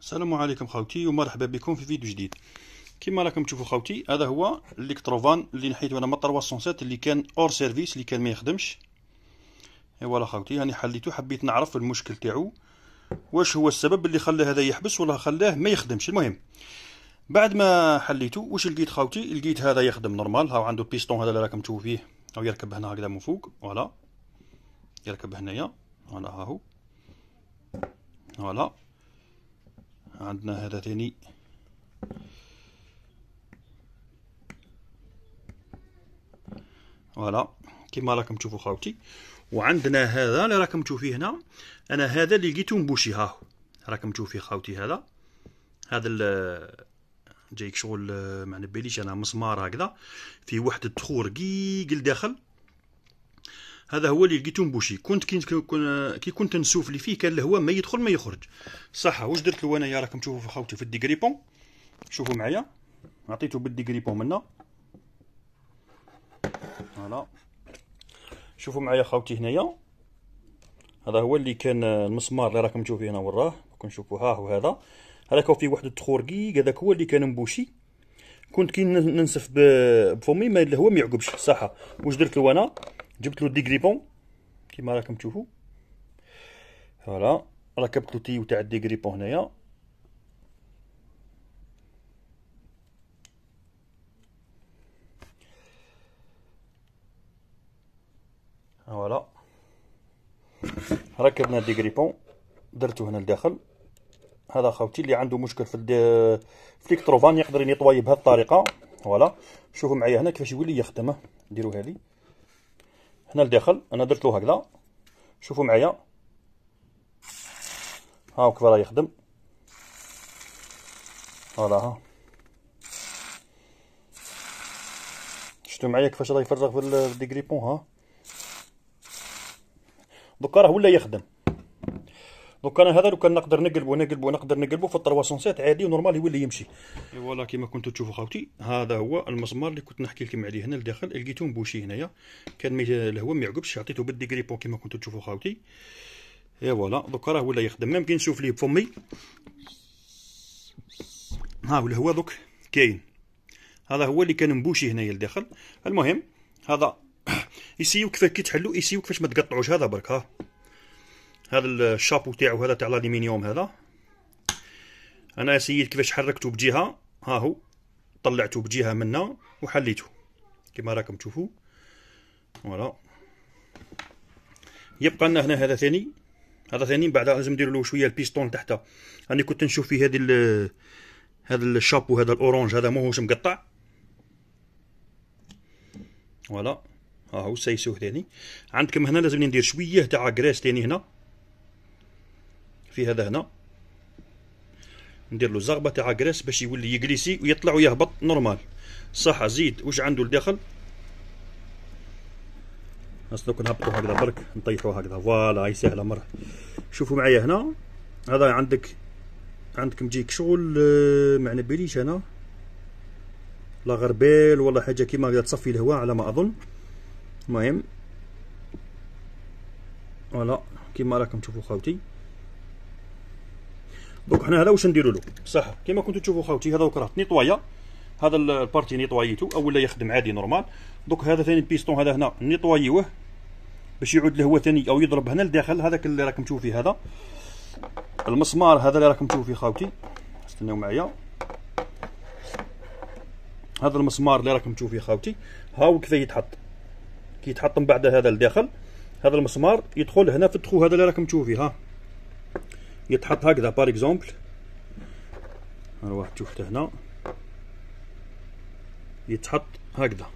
السلام عليكم خاوتي ومرحبا بكم في فيديو جديد كما راكم تشوفوا خاوتي هذا هو الكتروفان اللي نحيتو انا من 307 اللي كان اور سيرفيس اللي كان ما يخدمش ايوا خاوتي راني حليته حبيت نعرف المشكل تاعو واش هو السبب اللي خلى هذا يحبس ولا خلاه ما يخدمش المهم بعد ما حليته واش لقيت خاوتي لقيت هذا يخدم نورمال هاو عنده بيستون هذا اللي راكم تشوفوا فيه او يركب هنا هكذا من فوق فوالا يركب هنايا فوالا ها هو فوالا عندنا هذا تاني فوالا كيما راكم تشوفوا خاوتي وعندنا هذا اللي راكم تشوفيه هنا انا هذا اللي لقيته مبوشي ها راكم تشوفيه خاوتي هذا هذا جايك شغل معنى نباليش انا مسمار هكذا فيه واحد الدخور كيك لداخل هذا هو اللي لقيتو مبوشي كنت كي كي كنت نسوف اللي فيه كان الهواء ما يدخل ما يخرج صح واش درت له انايا راكم تشوفوا خاوتي في الديكريبون شوفوا معايا عطيتو بالديكريبون منا فوالا شوفوا معايا خاوتي هنايا هذا هو اللي كان المسمار اللي راكم تشوفوه هنا وراه كنشوفوا ها هو هذا هذاك فيه واحد كيك هذاك هو اللي كان مبوشي كنت كي ننسف بفمي ما الهواء ما يعقبش صح واش درت له انا جبت له ديغريبون كيما راكم تشوفوا فوالا ركبت له تي تاع الديغريبون هنايا فوالا ركبنا الديغريبون درته هنا لداخل هذا خوتي اللي عنده مشكل في الفليكتروفان يقدر ينيطواي بهذه الطريقه فوالا شوفوا معايا هنا كيفاش يولي يخدمه ديروا هذه هنا لداخل انا درت له هكذا شوفوا معايا هاك راه يخدم فوالا ها شفتوا معايا كيفاش راه يفرغ في الديكريبون ها دوكا راه ولا يخدم دوك انا هذا لو كان نقدر نقلبو نقلبو نقدر نقلبو في الطرواسون سات عادي ونورمال يولي يمشي فوالا كيما كنتو تشوفوا خاوتي هذا هو المسمار اللي كنت نحكي لكم عليه هنا لداخل لقيتو مبوشي هنايا كان الهواء ما يعقبش عطيته بالديكري كيما كنتو تشوفوا خاوتي اي فوالا دوكا راه ولا يخدم ميم كي نشوف ليه بفمي ها هو الهواء دوك كاين هذا هو اللي كان مبوشي هنايا لداخل المهم هذا يسيو كيفاش كي تحلو يسيو كيفاش ما تقطعوش هذا برك ها هذا الشابو تاعو هذا تاع الالمنيوم هذا انا يا سيد كيفاش حركته بجهه ها هو طلعته بجهه منا وحليته كما راكم تشوفوا فوالا يبقى لنا هنا هذا ثاني هذا ثاني بعد لازم ندير له شويه البيستون تحت انا كنت نشوف فيه هذه هذا الشابو هذا الاورانج هذا ماهوش مقطع فوالا ها هو سايسوه ثاني عندكم هنا لازم ندير شويه تاع غراس ثاني هنا في هذا هنا ندير له زغبه تاع غريس باش يولي يجلسي ويطلع ويهبط نورمال صح زيد واش عنده لداخل نسلك نهبطو هكذا برك نطيحو هكذا فوالا هاي سهله مره شوفوا معايا هنا هذا عندك عندك مجيك شغل آه، معنى بليش باليش انا لا غربال ولا حاجه كيما هكذا تصفي الهواء على ما اظن المهم فوالا كيما راكم تشوفوا خاوتي دونك حنا هذا واش نديرو له بصح كما كنتو تشوفوا خاوتي هذا راه نيطوايا هذا البارتي نيطوايتو اولا يخدم عادي نورمال دوك هذا ثاني البيستون هذا هنا نيطوايوه باش يعود له هو ثاني او يضرب هنا لداخل هذاك اللي راكم تشوفوا فيه هذا المسمار هذا اللي راكم تشوفوا فيه خاوتي استناو معايا هذا المسمار اللي راكم تشوفوا فيه خاوتي هاو كيف يتحط كي يتحط من بعد هذا لداخل هذا المسمار يدخل هنا في الدخو هذا اللي راكم تشوفوا فيه ها يتحط هكذا بار اكزومبل نروح تشوف هنا يتحط هكذا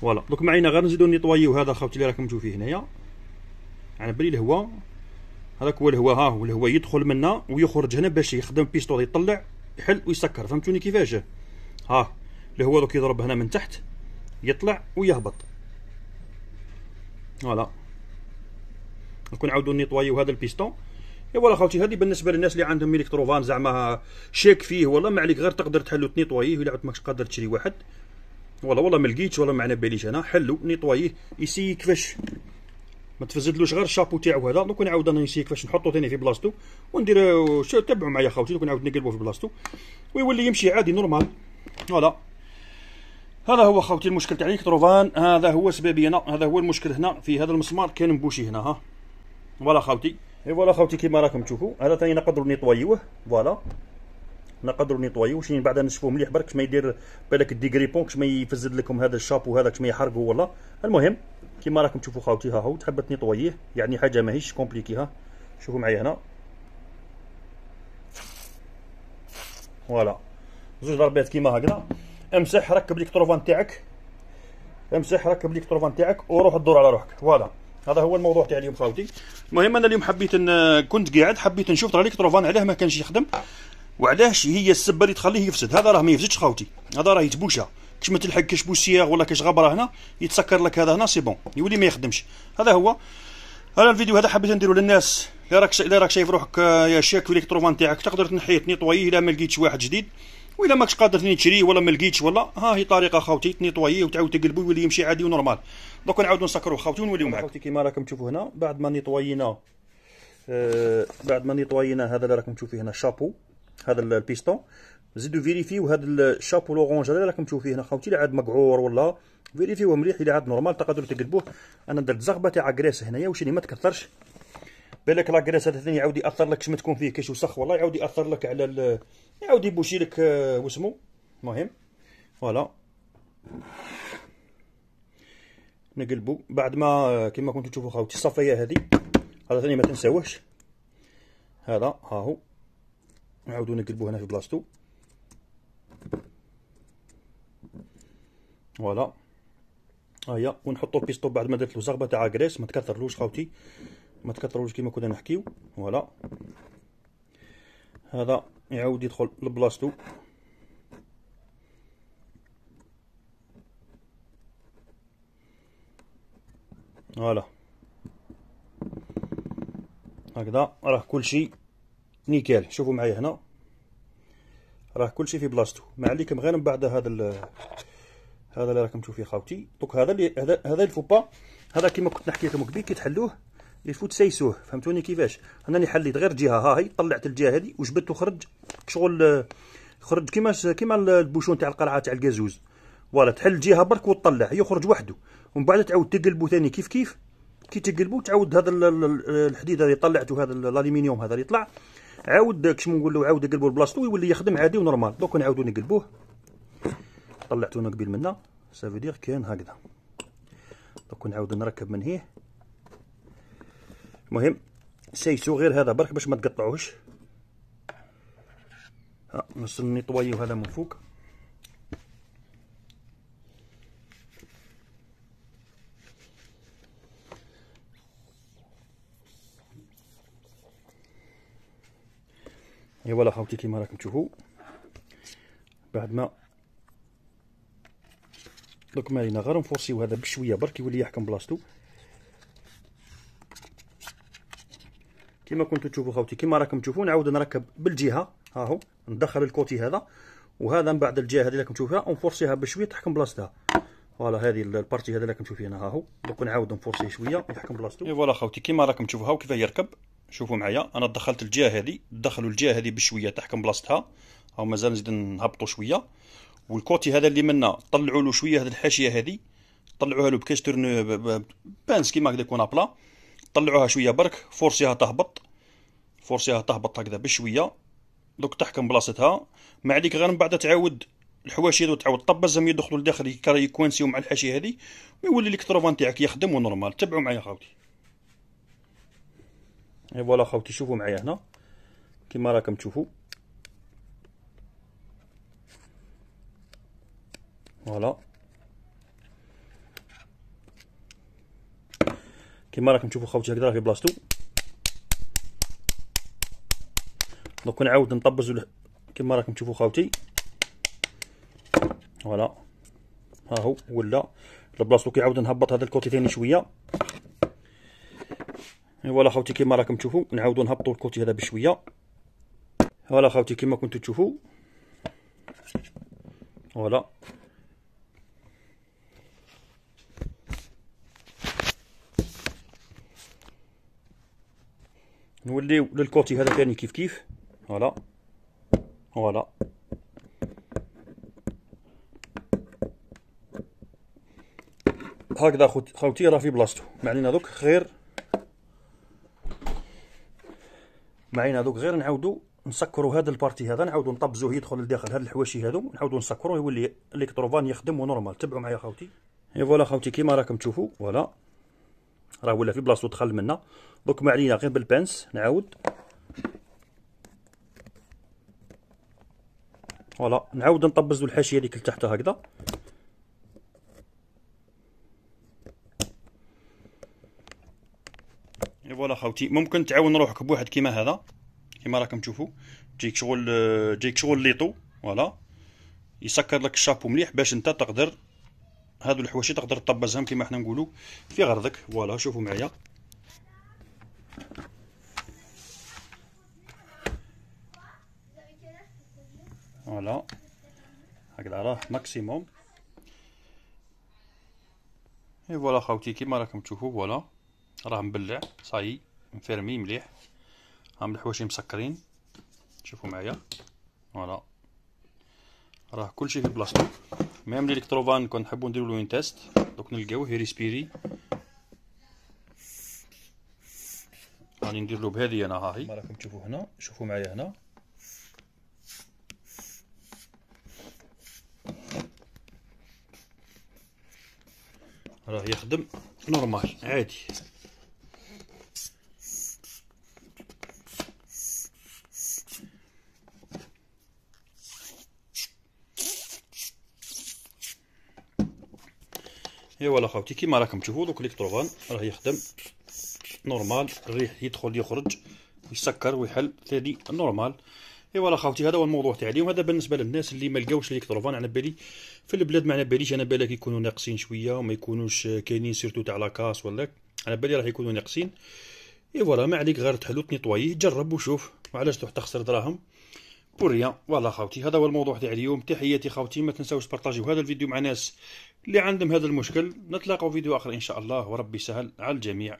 فوالا دوك معينا غير نزيدو نيطويو هذا خاوتي اللي راكم تشوفيه هنايا على يعني بالي الهواء هذاك هو الهواء ها هو الهواء يدخل منا ويخرج هنا باش يخدم بيستور يطلع يحل ويسكر فهمتوني كيفاش ها الهواء دوك يضرب هنا من تحت يطلع ويهبط فوالا نعاودو نيطوايو هذا البيستون اي والله خوتي هذه بالنسبه للناس اللي عندهم الكتروفان زعما شيك فيه والله ما عليك غير تقدر تحلو تنيطوايه الا عاد ماكش قادر تشري واحد والله والله ما لقيتش والله ما على باليش انا حلو نيطوايه يسي كيفاش ما تفزدلوش غير الشابو تاعو هذا دونك نعاود انا نسي كيفاش نحطو ثاني في بلاصتو وندير تبعوا معايا خاوتي دونك نعاود نقلبو في بلاصتو ويولي يمشي عادي نورمال فوالا هذا هو خاوتي المشكل تاع الكتروفان هذا هو هنا هذا هو المشكل هنا في هذا المسمار كان مبوشي هنا ها فوالا خاوتي اي فوالا خاوتي كيما راكم تشوفوا هذا ثاني نقدروا نيطويوه فوالا نقدروا نيطويوه باش بعد نشفوه مليح برك باش ما يدير بالك الديغريبون باش ما يفزد لكم هذا الشابو هذا باش ما يحرقه ولا المهم كيما راكم تشوفوا خاوتي ها هو تحبت نيطويه يعني حاجه ماهيش كومبليكي ها شوفوا معايا هنا فوالا زوج ضربات كيما هكذا امسح ركب ليك تروفان تاعك امسح ركب ليك تروفان تاعك وروح دور على روحك فوالا هذا هو الموضوع تاع اليوم خاوتي المهم انا اليوم حبيت ان كنت قاعد حبيت نشوف ترى تروفان علاه ما كانش يخدم وعلاش هي السبه اللي تخليه يفسد هذا راه ما يفسدش خاوتي هذا راه يتبوشا كش ما تلحق كاش بوسيغ ولا كاش غبره هنا يتسكر لك هذا هنا سي بون يولي ما يخدمش هذا هو هذا الفيديو هذا حبيت نديرو للناس الا راك الا راك شايف روحك آه، يا شاك في الالكتروفان تاعك تقدر تنحيه تنيطويه الا ما لقيتش واحد جديد واذا ماكش قادر ثاني تشريه ولا ما لقيتش ولا ها هي طريقه خاوتي تنيطويه وتعاود تقلبو ويولي يمشي عادي ونورمال دوك نعاودو نسكرو خاوتي ونوليو معاك خاوتي كيما راكم تشوفوا هنا بعد ما نيطوينا آه بعد ما نيطوينا هذا اللي راكم تشوفوا هنا الشابو هذا البيستون زيدو فيريفيو هذا الشابو لورونج هذا اللي راكم تشوفوا هنا خاوتي اللي عاد مقعور ولا فيريفيوه مليح اللي عاد نورمال تقدروا تقلبوه انا درت زغبه تاع كريس هنايا وشني ما تكثرش بالك لا كراس هذا ثاني يعاود ياثر لك كما تكون فيه كاش وسخ والله يعاود ياثر لك على ال... يعاود يبوشي لك آه، واسمو المهم فوالا نقلبو بعد ما آه، كما كنتو تشوفوا خاوتي الصفيه هذه هذا ثاني ما تنساوهش هذا ها هو نعاودو نقلبوه هنا في بلاصتو فوالا ها هي ونحطو البيستو بعد ما درت له زغبه تاع كريس ما تكثرلوش خاوتي ما تكثروش كيما كنا نحكيو فوالا هذا يعاود يدخل لبلاصتو فوالا هكذا راه كلشي نيكال شوفوا معايا هنا راه كلشي في بلاصتو ما عليكم غير من بعد هذا هذا اللي راكم تشوفوا فيه خاوتي دوك هذا اللي هذا هذا الفوبا هذا كما كنت نحكي لكم قبيل كي تحلوه يفوت سيسوه فهمتوني كيفاش انا حليت غير جهه ها هي طلعت الجهه هذه وجبدت وخرج شغل خرج كيما كيما البوشون تاع القلعه تاع الكازوز فوالا تحل جهه برك وتطلع يخرج وحده ومن بعد تعاود تقلبو ثاني كيف كيف كي تقلبو تعاود هذا الحديد اللي طلعته هذا الالومنيوم هذا اللي طلع عاود كش نقولوا عاود قلبو لبلاصتو ويولي يخدم عادي ونورمال دوك نعاودو نقلبوه طلعتونا انا قبيل منا سافو دير كان هكذا دوك نعاود نركب من هيه المهم سايسو غير هذا برك باش ما تقطعوش ها نطويو هذا من فوق ايوا خاوتي كيما راكم تشوفوا بعد ما دوك مالينا غير نفورسيو هذا بشويه برك يولي يحكم بلاصتو كما كنتو تشوفوا خوتي كما راكم تشوفوا نعاود نركب بالجهه ها هو ندخل الكوتي هذا وهذا من بعد الجهه هذه اللي راكم تشوفوها نفورسيها بشويه تحكم بلاصتها فوالا هذه البارتي هذا اللي راكم تشوفوا هنا ها هو دوك نعاود نفورسيه شويه ويحكم بلاصتو اي فوالا خوتي كما راكم تشوفوها وكيف يركب شوفوا معايا انا دخلت الجهه هذه دخلوا الجهه هذه بشويه تحكم بلاصتها ها مازال نزيد نهبطوا شويه والكوتي هذا اللي منا طلعوا له شويه هذه الحاشيه هذه طلعوها له بكاش تورنو بانس كيما هكذا يكون طلعوها شويه برك فورسيها تهبط فورسيها تهبط هكذا بشويه دوك تحكم بلاصتها ما عليك غير من بعد تعاود الحواشي هذو تعاود طبزهم يدخلوا لداخل يكوانسيو مع الحاشيه هذه ويولي تروفان تاعك يخدم ونورمال تبعوا معايا خاوتي اي فوالا خاوتي شوفوا معايا هنا كيما راكم تشوفوا فوالا كما راكم تشوفوا خوتي هكذا راه في بلاصتو دونك نعاود نطبز كما راكم تشوفوا خوتي فوالا ها هو ولا البلاصتو كيعاود نهبط هذا الكوتي ثاني شويه فوالا خوتي كما راكم تشوفوا نعاودو نهبطو الكوتي هذا بشويه فوالا خوتي كما كنتو تشوفوا فوالا نوليو للكوتي هذا ثاني كيف كيف فوالا فوالا هكذا خوتي راه في بلاصتو ما علينا دوك غير ما علينا دوك غير نعاودو نسكرو هذا البارتي هذا نعاودو نطبزوه يدخل لداخل هاد الحواشي هادو نعاودو نسكروه يولي الكتروفان يخدم ونورمال تبعوا معايا خوتي اي فوالا خوتي كيما راكم تشوفوا فوالا راه ولا في بلاصتو دخل منا دوك ما علينا غير بالبانس نعاود فوالا نعاود نطبز الحاشيه اللي كل تحتها هكذا اي فوالا خاوتي ممكن تعاون روحك بواحد كيما هذا كيما راكم تشوفوا جايك شغل جايك شغل ليطو فوالا يسكر لك الشابو مليح باش انت تقدر هادو الحواشي تقدر طبزهم كما حنا نقولوا في غرضك فوالا شوفوا معايا فوالا هكذا راه ماكسيموم اي فوالا خاوتي كيما راكم تشوفوا فوالا راه مبلع صاي مفرمي مليح هام الحواشي مسكرين شوفوا معايا فوالا راه كلشي في بلاصتو ميم الالكتروفان كنا نحبو نديرو لوين تيست دوك نلقاوه هي راني غادي نديرلو بهادي انا ها هي راكم تشوفو هنا شوفو معايا هنا راه يخدم نورمال عادي ايوا خاوتي كيما راكم تشوفوا دوك الكتروفان راه يخدم نورمال الريح يدخل يخرج يسكر ويحل ثاني نورمال ايوا خاوتي هذا هو الموضوع تاع اليوم هذا بالنسبه للناس اللي ما لقاوش الكتروفان على بالي في البلاد ما على باليش انا بالك يكونوا ناقصين شويه وما يكونوش كاينين سيرتو تاع لاكاس ولا على بالي راه يكونوا ناقصين ايوا ما عليك غير تحلو تنيطوي جرب وشوف وعلاش تروح تخسر دراهم وريا فوالا خاوتي هذا هو الموضوع تاع اليوم تحياتي خاوتي ما تنساوش تبارطاجيو هذا الفيديو مع ناس اللي عندهم هذا المشكل نتلاقاو فيديو اخر ان شاء الله وربي سهل على الجميع